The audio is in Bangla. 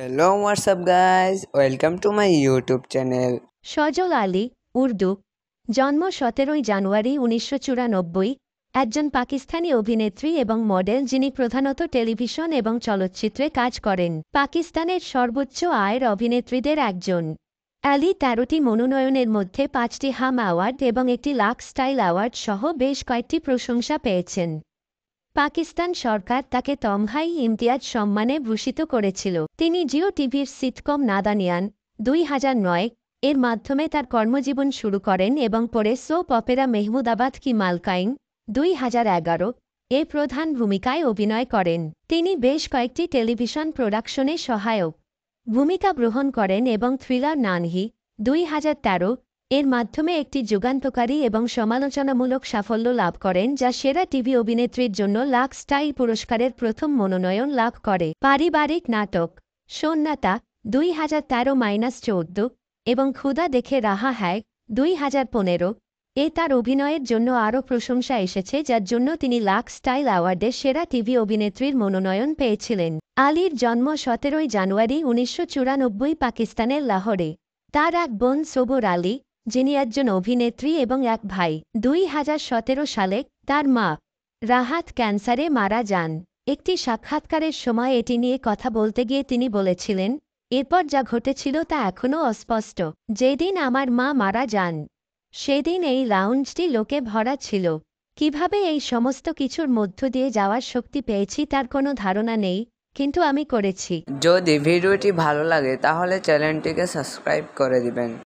hello WhatsApp guys welcome to my YouTube channel Sajal Ali Urdu জন্ম সতেরোই জানুয়ারি উনিশশো চুরানব্বই একজন পাকিস্তানি অভিনেত্রী এবং মডেল যিনি প্রধানত টেলিভিশন এবং চলচ্চিত্রে কাজ করেন পাকিস্তানের সর্বোচ্চ আয়ের অভিনেত্রীদের একজন অ্যালি তেরোটি মনোনয়নের মধ্যে পাঁচটি হাম অ্যাওয়ার্ড এবং একটি লাক স্টাইল অ্যাওয়ার্ড সহ বেশ কয়েকটি প্রশংসা পেয়েছেন পাকিস্তান সরকার তাকে তমহাই ইমতিয়াজ সম্মানে ভূষিত করেছিল তিনি জিও টিভির সিটকম নাদানিয়ান দুই হাজার নয় এর মাধ্যমে তার কর্মজীবন শুরু করেন এবং পরে সোপ অপেরা মেহমুদাবাদ কি মালকাইন দুই হাজার এগারো এ প্রধান ভূমিকায় অভিনয় করেন তিনি বেশ কয়েকটি টেলিভিশন প্রোডাকশনে সহায়ক ভূমিকা গ্রহণ করেন এবং থ্রিলার নানহি দুই হাজার তেরো এর মাধ্যমে একটি যুগান্তকারী এবং সমালোচনামূলক সাফল্য লাভ করেন যা সেরা টিভি অভিনেত্রীর জন্য লাক স্টাইল পুরস্কারের প্রথম মনোনয়ন লাভ করে পারিবারিক নাটক সন্ন্যাতা দুই হাজার তেরো মাইনাস চৌদ্দ এবং ক্ষুদা দেখে রাহা হ্যায় দুই হাজার পনেরো এ তার অভিনয়ের জন্য আরও প্রশংসা এসেছে যার জন্য তিনি লাক স্টাইল অ্যাওয়ার্ডে সেরা টিভি অভিনেত্রীর মনোনয়ন পেয়েছিলেন আলীর জন্ম সতেরোই জানুয়ারি উনিশশো পাকিস্তানের লাহোরে তার এক বোন সোবর আলী যিনি একজন অভিনেত্রী এবং এক ভাই দুই সালে তার মা রাহাত ক্যান্সারে মারা যান একটি সাক্ষাৎকারের সময় এটি নিয়ে কথা বলতে গিয়ে তিনি বলেছিলেন এরপর যা ঘটেছিল তা এখনও অস্পষ্ট যেদিন আমার মা মারা যান সেদিন এই লাউঞ্জটি লোকে ভরা ছিল কিভাবে এই সমস্ত কিছুর মধ্য দিয়ে যাওয়ার শক্তি পেয়েছি তার কোনো ধারণা নেই কিন্তু আমি করেছি যদি ভিডিওটি ভালো লাগে তাহলে চ্যানেলটিকে সাবস্ক্রাইব করে দিবেন